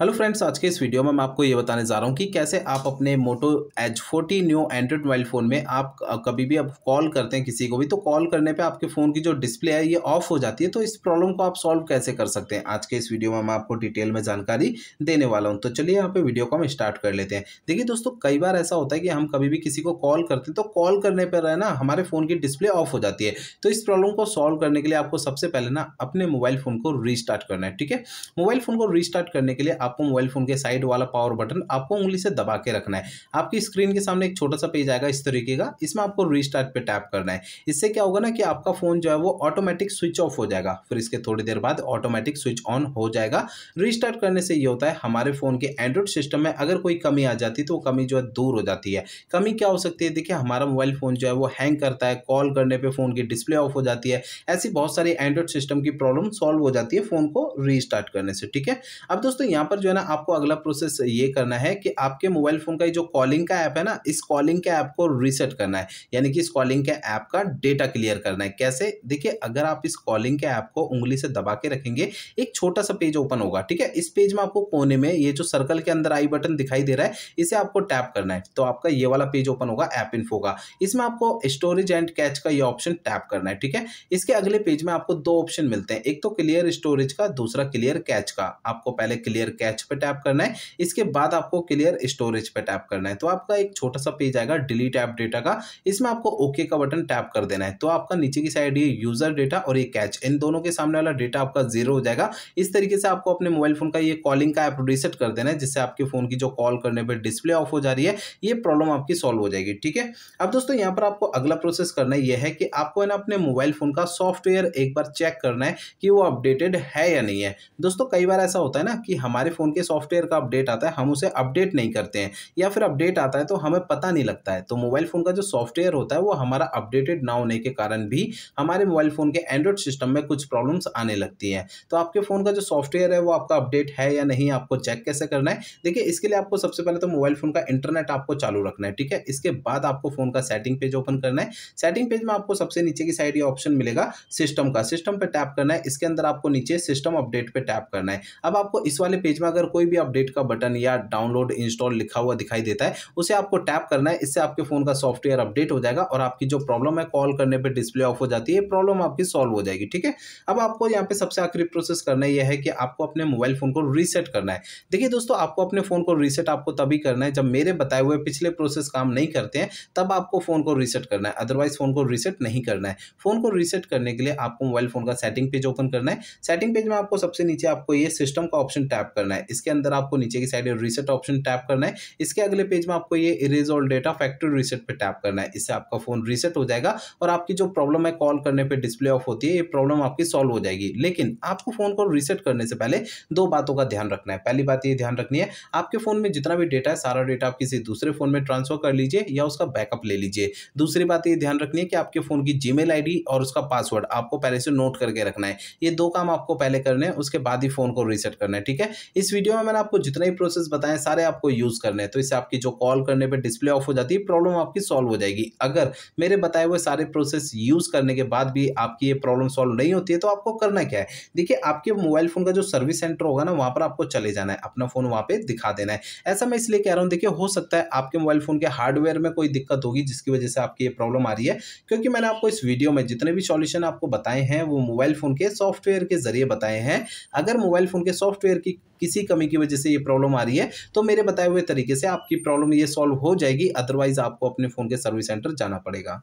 hello friends आज के इस वीडियो में मैं आपको ये बताने जा रहा हूँ कि कैसे आप अपने Moto H forty new Android mobile phone में आप कभी भी अब कॉल करते हैं किसी को भी तो कॉल करने पे आपके फ़ोन की जो डिस्प्ले है ये ऑफ हो जाती है तो इस प्रॉब्लम को आप सॉल्व कैसे कर सकते हैं आज के इस वीडियो में मैं आपको डिटेल में जानकारी देने वाला हूँ तो चलिए यहाँ पर वीडियो को हम स्टार्ट कर लेते हैं देखिए दोस्तों कई बार ऐसा होता है कि हम कभी भी किसी को कॉल करते हैं तो कॉल करने पर है ना हमारे फ़ोन की डिस्प्ले ऑफ हो जाती है तो इस प्रॉब्लम को सॉल्व करने के लिए आपको सबसे पहले ना अपने मोबाइल फ़ोन को रीस्टार्ट करना है ठीक है मोबाइल फ़ोन को रीस्टार्ट करने के लिए आपको मोबाइल फ़ोन के साइड वाला पावर बटन आपको उंगली से दबा के रखना है आपकी स्क्रीन के सामने एक छोटा सा पेज आएगा इस तरीके का इसमें आपको रिस्टार्ट पे टैप करना है इससे क्या होगा ना कि आपका फ़ोन जो है वो ऑटोमेटिक स्विच ऑफ हो जाएगा फिर इसके थोड़ी देर बाद ऑटोमेटिक स्विच ऑन हो जाएगा रिस्टार्ट करने से ये होता है हमारे फ़ोन के एंड्रॉइड सिस्टम में अगर कोई कमी आ जाती तो वो कमी जो है दूर हो जाती है कमी क्या हो सकती है देखिए हमारा मोबाइल फ़ोन जो है वो हैंग करता है कॉल करने पर फ़ोन की डिस्प्ले ऑफ हो जाती है ऐसी बहुत सारी एंड्रॉइड सिस्टम की प्रॉब्लम सॉल्व हो जाती है फ़ोन को रिस्टार्ट करने से ठीक है अब दोस्तों यहाँ पर पर जो है ना आपको अगला प्रोसेस ये करना है कि आपके मोबाइल फ़ोन का जो कॉलिंग का ऐप है ना इस कॉलिंग के ऐप को रीसेट करना है यानी कि इस कॉलिंग के ऐप का डेटा क्लियर करना है कैसे देखिए अगर आप इस कॉलिंग के ऐप को उंगली से दबा के रखेंगे एक छोटा सा पेज ओपन होगा ठीक है इस पेज में आपको कोने में ये जो सर्कल के अंदर आई बटन दिखाई दे रहा है इसे आपको टैप करना है तो आपका ये वाला पेज ओपन होगा ऐप इन्फो का इसमें आपको स्टोरेज एंड कैच का ये ऑप्शन टैप करना है ठीक है इसके अगले पेज में आपको दो ऑप्शन मिलते हैं एक तो क्लियर स्टोरेज का दूसरा क्लियर कैच का आपको पहले क्लियर कैच कैच पे टैप करना है इसके बाद आपको क्लियर स्टोरेज पे टैप करना है तो आपका एक छोटा सा पेज आएगा डिलीट ऐप डेटा का इसमें आपको ओके का बटन टैप कर देना है तो आपका नीचे की साइड ये यूजर डेटा और ये कैच इन दोनों के सामने वाला डेटा आपका जीरो हो जाएगा इस तरीके से आपको अपने मोबाइल फोन का ये कॉलिंग का ऐप रिसेट कर देना है जिससे आपके फोन की जो कॉल करने पर डिस्प्ले ऑफ हो जा रही है ये प्रॉब्लम आपकी सॉल्व हो जाएगी ठीक है अब दोस्तों यहाँ पर आपको अगला प्रोसेस करना यह है कि आपको ना अपने मोबाइल फोन का सॉफ्टवेयर एक बार चेक करना है कि वो अपडेटेड है या नहीं है दोस्तों कई बार ऐसा होता है ना कि हमारे फ़ोन के सॉफ्टवेयर का अपडेट आता है हम उसे अपडेट नहीं करते हैं या फिर अपडेट आता है तो हमें पता नहीं लगता है तो मोबाइल फ़ोन का जो सॉफ्टवेयर होता है वो हमारा अपडेटेड ना होने के कारण भी हमारे मोबाइल फ़ोन के एंड्रॉयड सिस्टम में कुछ प्रॉब्लम्स आने लगती हैं तो आपके फ़ोन का जो सॉफ्टवेयर है वो आपका अपडेट है या नहीं आपको चेक कैसे करना है देखिए इसके लिए आपको सबसे पहले तो मोबाइल फ़ोन का इंटरनेट आपको चालू रखना है ठीक है इसके बाद आपको फ़ोन का सेटिंग पेज ओपन करना है सेटिंग पेज में आपको सबसे नीचे की साइड ये ऑप्शन मिलेगा सिस्टम का सिस्टम पर टैप करना है इसके अंदर आपको नीचे सिस्टम अपडेट पर टैप करना है अब आपको इस वाले पेज में अगर कोई भी अपडेट का बटन या डाउनलोड इंस्टॉल लिखा हुआ दिखाई देता है उसे आपको टैप करना है इससे आपके फ़ोन का सॉफ्टवेयर अपडेट हो जाएगा और आपकी जो प्रॉब्लम है कॉल करने पर डिस्प्ले ऑफ हो जाती है प्रॉब्लम आपकी सॉल्व हो जाएगी ठीक है अब आपको यहाँ पे सबसे आखिरी प्रोसेस करना यह है कि आपको अपने मोबाइल फ़ोन को रीसेट करना है देखिए दोस्तों आपको अपने फ़ोन को रीसेट आपको तभी करना है जब मेरे बताए हुए पिछले प्रोसेस काम नहीं करते हैं तब आपको फ़ोन को रीसेट करना है अदरवाइज फ़ोन को रीसेट नहीं करना है फ़ोन को रीसेट करने के लिए आपको मोबाइल फ़ोन का सेटिंग पेज ओपन करना है सेटिंग पेज में आपको सबसे नीचे आपको ये सिस्टम का ऑप्शन टैप करना है करना है इसके अंदर आपको नीचे की साइड रिसेट ऑप्शन टैप करना है इसके अगले पेज में आपको ये erase all data factory reset पे टैप करना है इससे आपका फोन रिसेट हो जाएगा और आपकी जो प्रॉब्लम है कॉल करने पर डिस्प्ले ऑफ होती है ये प्रॉब्लम आपकी सॉल्व हो जाएगी लेकिन आपको फोन को रिसेट करने से पहले दो बातों का ध्यान रखना है पहली बात ये ध्यान रखनी है आपके फोन में जितना भी डेटा है सारा डेटा आप किसी दूसरे फोन में ट्रांसफर कर लीजिए या उसका बैकअप ले लीजिए दूसरी बात ये ध्यान रखनी है कि आपके फोन की जीमेल आईडी और उसका पासवर्ड आपको पहले से नोट करके रखना है ये दो काम आपको पहले करने हैं उसके बाद ही फोन को रीसेट करना है ठीक है इस वीडियो में मैंने आपको जितना ही प्रोसेस बताएं सारे आपको यूज़ करने हैं तो इससे आपकी जो कॉल करने पर डिस्प्ले ऑफ हो जाती है प्रॉब्लम आपकी सॉल्व हो जाएगी अगर मेरे बताए हुए सारे प्रोसेस यूज़ करने के बाद भी आपकी ये प्रॉब्लम सॉल्व नहीं होती है तो आपको करना क्या है देखिए आपके मोबाइल फ़ोन का जो सर्विस सेंटर होगा ना वहाँ पर आपको चले जाना है अपना फ़ोन वहाँ पर दिखा देना है ऐसा मैं इसलिए कह रहा हूँ देखिए हो सकता है आपके मोबाइल फ़ोन के हार्डवेयर में कोई दिक्कत होगी जिसकी वजह से आपकी ये प्रॉब्लम आ रही है क्योंकि मैंने आपको इस वीडियो में जितने भी सॉल्यूशन आपको बताए हैं वो मोबाइल फ़ोन के सॉफ्टवेयर के ज़रिए बताए हैं अगर मोबाइल फ़ोन के सॉफ्टवेयर की किसी कमी की वजह से ये प्रॉब्लम आ रही है तो मेरे बताए हुए तरीके से आपकी प्रॉब्लम ये सॉल्व हो जाएगी अदरवाइज आपको अपने फ़ोन के सर्विस सेंटर जाना पड़ेगा